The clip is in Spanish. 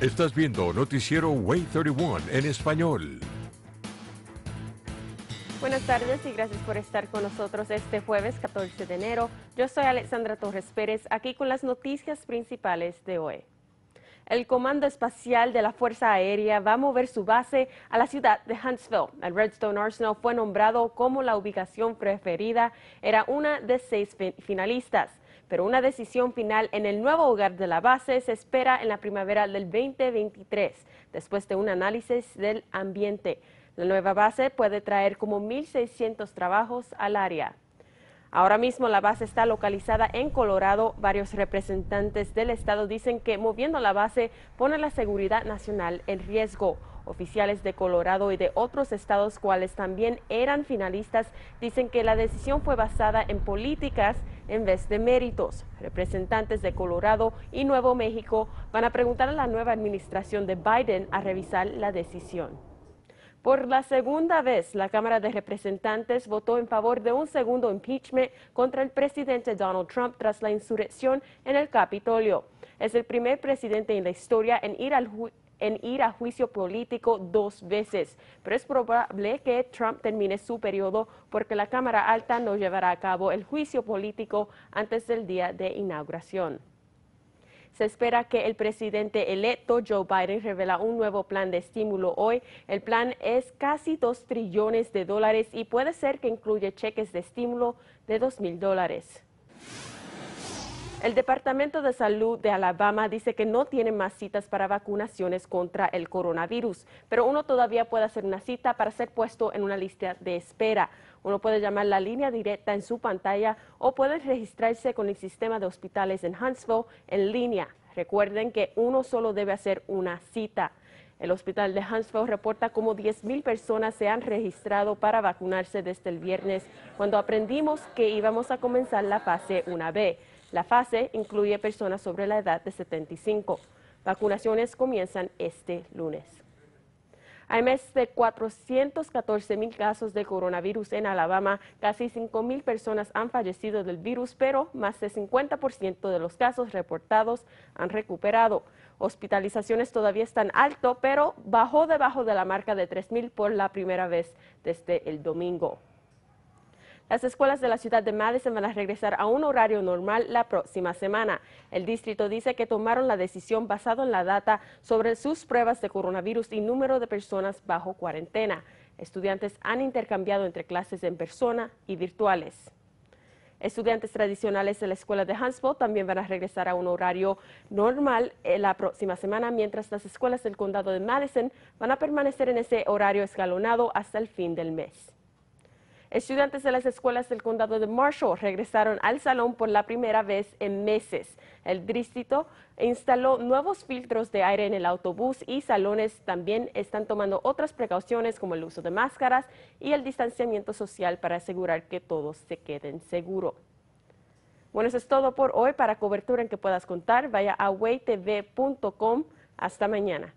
Estás viendo Noticiero Way 31 en español. Buenas tardes y gracias por estar con nosotros este jueves 14 de enero. Yo soy Alexandra Torres Pérez, aquí con las noticias principales de hoy. El Comando Espacial de la Fuerza Aérea va a mover su base a la ciudad de Huntsville. El Redstone Arsenal fue nombrado como la ubicación preferida. Era una de seis finalistas pero una decisión final en el nuevo hogar de la base se espera en la primavera del 2023, después de un análisis del ambiente. La nueva base puede traer como 1.600 trabajos al área. Ahora mismo la base está localizada en Colorado. Varios representantes del estado dicen que moviendo la base pone la seguridad nacional en riesgo. Oficiales de Colorado y de otros estados cuales también eran finalistas dicen que la decisión fue basada en políticas en vez de méritos. Representantes de Colorado y Nuevo México van a preguntar a la nueva administración de Biden a revisar la decisión. Por la segunda vez, la Cámara de Representantes votó en favor de un segundo impeachment contra el presidente Donald Trump tras la insurrección en el Capitolio. Es el primer presidente en la historia en ir al juicio en ir a juicio político dos veces, pero es probable que Trump termine su periodo porque la Cámara Alta no llevará a cabo el juicio político antes del día de inauguración. Se espera que el presidente electo Joe Biden revela un nuevo plan de estímulo hoy. El plan es casi dos trillones de dólares y puede ser que incluye cheques de estímulo de 2 mil dólares. El Departamento de Salud de Alabama dice que no tiene más citas para vacunaciones contra el coronavirus, pero uno todavía puede hacer una cita para ser puesto en una lista de espera. Uno puede llamar la línea directa en su pantalla o puede registrarse con el sistema de hospitales en Huntsville en línea. Recuerden que uno solo debe hacer una cita. El hospital de Huntsville reporta como 10.000 personas se han registrado para vacunarse desde el viernes, cuando aprendimos que íbamos a comenzar la fase 1B. La fase incluye personas sobre la edad de 75. Vacunaciones comienzan este lunes. Hay más de 414 mil casos de coronavirus en Alabama. Casi 5 mil personas han fallecido del virus, pero más de 50% de los casos reportados han recuperado. Hospitalizaciones todavía están alto, pero bajó debajo de la marca de 3 mil por la primera vez desde el domingo. Las escuelas de la ciudad de Madison van a regresar a un horario normal la próxima semana. El distrito dice que tomaron la decisión basada en la data sobre sus pruebas de coronavirus y número de personas bajo cuarentena. Estudiantes han intercambiado entre clases en persona y virtuales. Estudiantes tradicionales de la escuela de Huntsville también van a regresar a un horario normal eh, la próxima semana, mientras las escuelas del condado de Madison van a permanecer en ese horario escalonado hasta el fin del mes. Estudiantes de las escuelas del condado de Marshall regresaron al salón por la primera vez en meses. El distrito instaló nuevos filtros de aire en el autobús y salones también están tomando otras precauciones como el uso de máscaras y el distanciamiento social para asegurar que todos se queden seguros. Bueno, eso es todo por hoy. Para cobertura en que puedas contar, vaya a waytv.com. Hasta mañana.